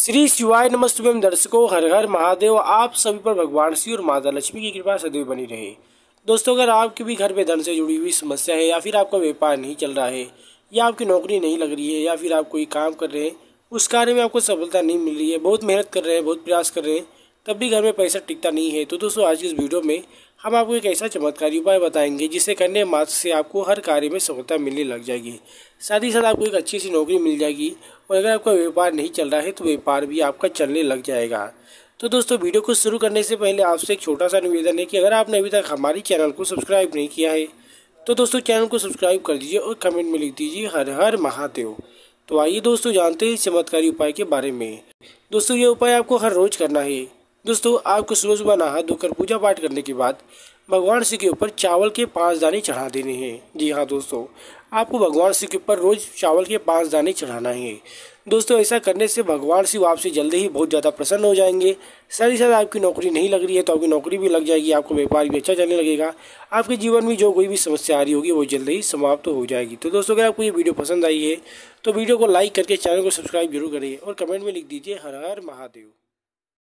श्री शिवाय नमस्तुभम दर्शकों हर हर महादेव आप सभी पर भगवान श्री और माता लक्ष्मी की कृपा सदैव बनी रहे दोस्तों अगर आपके भी घर में धन से जुड़ी हुई समस्या है या फिर आपका व्यापार नहीं चल रहा है या आपकी नौकरी नहीं लग रही है या फिर आप कोई काम कर रहे हैं उस कार्य में आपको सफलता नहीं मिल रही है बहुत मेहनत कर रहे हैं बहुत प्रयास कर रहे हैं तब भी घर में पैसा टिकता नहीं है तो दोस्तों आज की इस वीडियो में हम आपको एक ऐसा चमत्कारी उपाय बताएंगे जिसे करने मात्र से आपको हर कार्य में सफलता मिलने लग जाएगी साथ ही साथ आपको एक अच्छी सी नौकरी मिल जाएगी और अगर आपका व्यापार नहीं चल रहा है तो व्यापार भी आपका चलने लग जाएगा तो दोस्तों वीडियो को शुरू करने से पहले आपसे एक छोटा सा निवेदन है कि अगर आपने अभी तक हमारे चैनल को सब्सक्राइब नहीं किया है तो दोस्तों चैनल को सब्सक्राइब कर दीजिए और कमेंट में लिख दीजिए हर हर महादेव तो आइए दोस्तों जानते हैं इस चमत्कारी उपाय के बारे में दोस्तों ये उपाय आपको हर रोज करना है दोस्तों आपको सुबह सुबह नहा धोकर पूजा पाठ करने के बाद भगवान शिव के ऊपर चावल के पांच दाने चढ़ा देने हैं जी हाँ दोस्तों आपको भगवान शिव के ऊपर रोज़ चावल के पाँच दाने चढ़ाना है दोस्तों ऐसा करने से भगवान शिव आपसे जल्दी ही बहुत ज़्यादा प्रसन्न हो जाएंगे साथ ही साथ आपकी नौकरी नहीं लग रही है तो आपकी नौकरी भी लग जाएगी आपको व्यापार भी अच्छा चलने लगेगा आपके जीवन में जो कोई भी समस्या आ रही होगी वो जल्दी ही समाप्त हो जाएगी तो दोस्तों अगर आपको ये वीडियो पसंद आई है तो वीडियो को लाइक करके चैनल को सब्सक्राइब जरूर करिए और कमेंट में लिख दीजिए हर हर महादेव